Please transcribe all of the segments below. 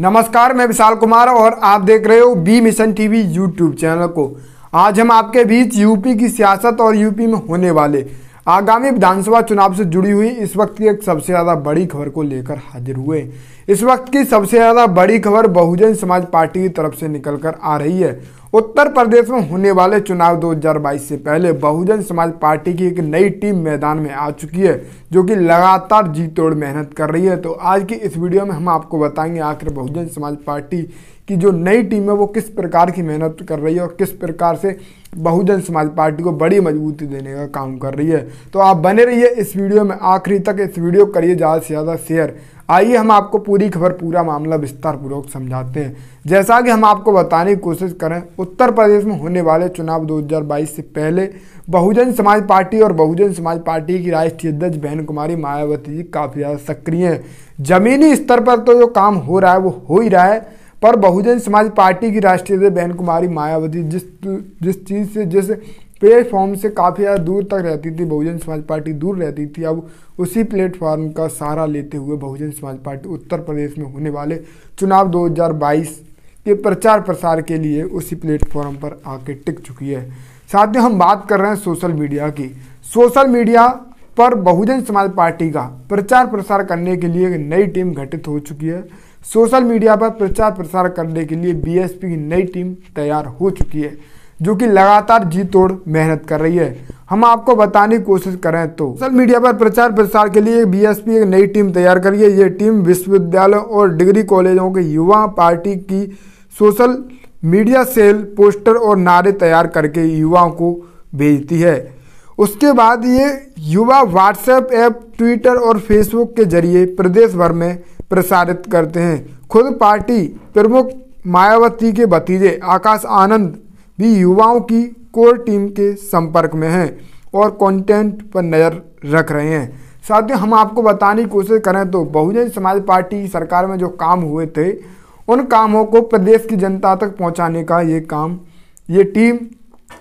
नमस्कार मैं विशाल कुमार और आप देख रहे हो B mission TV YouTube channel को आज हम आपके बीच यूपी की सियासत और यूपी में होने वाले आगामी विधानसभा चुनाव से जुड़ी हुई इस वक्त की एक सबसे ज़्यादा बड़ी खबर को लेकर हाजिर हुए इस वक्त की सबसे ज़्यादा बड़ी खबर बहुजन समाज पार्टी की तरफ से निकल कर आ रही है उत्तर प्रदेश में होने वाले चुनाव 2022 से पहले बहुजन समाज पार्टी की एक नई टीम मैदान में आ चुकी है जो कि लगातार जी तोड़ मेहनत कर रही है तो आज की इस वीडियो में हम आपको बताएंगे आखिर बहुजन समाज पार्टी की जो नई टीम है वो किस प्रकार की मेहनत कर रही है और किस प्रकार से बहुजन समाज पार्टी को बड़ी मजबूती देने का काम कर रही है तो आप बने रहिए इस वीडियो में आखिरी तक इस वीडियो करिए ज़्यादा से ज़्यादा शेयर आइए हम आपको पूरी खबर पूरा मामला विस्तारपूर्वक समझाते हैं जैसा कि हम आपको बताने की कोशिश करें उत्तर प्रदेश में होने वाले चुनाव 2022 से पहले बहुजन समाज पार्टी और बहुजन समाज पार्टी की राष्ट्रीय अध्यक्ष बहन कुमारी मायावती जी काफ़ी ज़्यादा सक्रिय हैं जमीनी स्तर पर तो जो काम हो रहा है वो हो ही रहा है पर बहुजन समाज पार्टी की राष्ट्रीय अध्यक्ष बहन कुमारी मायावती जिस जिस चीज़ से जिस प्लेटफॉर्म से काफ़ी ज़्यादा दूर तक रहती थी बहुजन समाज पार्टी दूर रहती थी अब उसी प्लेटफॉर्म का सहारा लेते हुए बहुजन समाज पार्टी उत्तर प्रदेश में होने वाले चुनाव 2022 के प्रचार प्रसार के लिए उसी प्लेटफॉर्म पर आके टिक चुकी है साथ ही हम बात कर रहे हैं सोशल मीडिया की सोशल मीडिया पर बहुजन समाज पार्टी का प्रचार प्रसार करने के लिए एक नई टीम गठित हो चुकी है सोशल मीडिया पर प्रचार प्रसार करने के लिए बीएसपी की नई टीम तैयार हो चुकी है जो कि लगातार जी तोड़ मेहनत कर रही है हम आपको बताने की कोशिश करें तो सोशल मीडिया पर प्रचार प्रसार के लिए बीएसपी एक नई टीम तैयार करी है ये टीम विश्वविद्यालय और डिग्री कॉलेजों के युवा पार्टी की सोशल मीडिया सेल पोस्टर और नारे तैयार करके युवाओं को भेजती है उसके बाद ये युवा व्हाट्सएप ऐप ट्विटर और फेसबुक के जरिए प्रदेश भर में प्रसारित करते हैं खुद पार्टी प्रमुख मायावती के भतीजे आकाश आनंद भी युवाओं की कोर टीम के संपर्क में हैं और कंटेंट पर नज़र रख रहे हैं साथ ही हम आपको बताने की कोशिश करें तो बहुजन समाज पार्टी सरकार में जो काम हुए थे उन कामों को प्रदेश की जनता तक पहुंचाने का ये काम ये टीम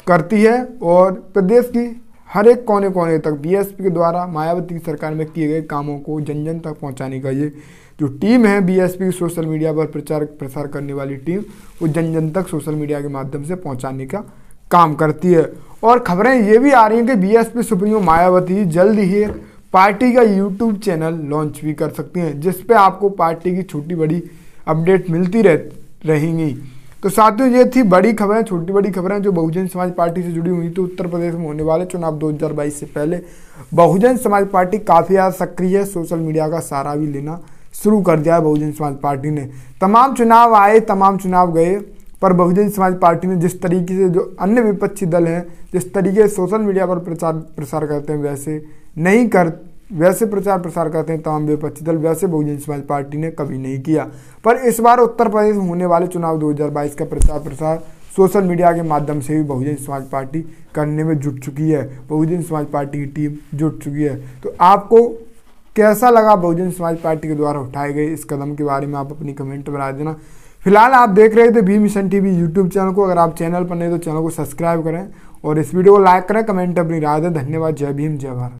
करती है और प्रदेश की हर एक कोने कोने तक बीएसपी के द्वारा मायावती की सरकार में किए गए कामों को जन जन तक पहुंचाने का ये जो टीम है बीएसपी सोशल मीडिया पर प्रचार प्रसार करने वाली टीम वो जन जन तक सोशल मीडिया के माध्यम से पहुंचाने का काम करती है और खबरें ये भी आ रही हैं कि बीएसपी सुप्रीमो मायावती जल्द ही पार्टी का यूट्यूब चैनल लॉन्च भी कर सकती हैं जिस पे आपको पार्टी की छोटी बड़ी अपडेट मिलती रह रहेंगी तो साथियों ये थी बड़ी खबरें छोटी बड़ी खबरें जो बहुजन समाज पार्टी से जुड़ी हुई तो उत्तर प्रदेश में होने वाले चुनाव 2022 से पहले बहुजन समाज पार्टी काफ़ी ज़्यादा सक्रिय है सोशल मीडिया का सहारा भी लेना शुरू कर दिया बहुजन समाज पार्टी ने तमाम चुनाव आए तमाम चुनाव गए पर बहुजन समाज पार्टी ने जिस तरीके से जो अन्य विपक्षी दल हैं जिस तरीके से सोशल मीडिया पर प्रचार प्रसार करते हैं वैसे नहीं कर वैसे प्रचार प्रसार करते हैं तमाम विपक्षी दल वैसे बहुजन समाज पार्टी ने कभी नहीं किया पर इस बार उत्तर प्रदेश में होने वाले चुनाव 2022 का प्रचार प्रसार सोशल मीडिया के माध्यम से भी बहुजन समाज पार्टी करने में जुट चुकी है बहुजन समाज पार्टी की टीम जुट चुकी है तो आपको कैसा लगा बहुजन समाज पार्टी के द्वारा उठाए गए इस कदम के बारे में आप अपनी कमेंट बना देना फिलहाल आप देख रहे थे भी मिशन टीवी यूट्यूब चैनल को अगर आप चैनल पर नहीं तो चैनल को सब्सक्राइब करें और इस वीडियो को लाइक करें कमेंट अपनी राय दें धन्यवाद जय भीम जय भारत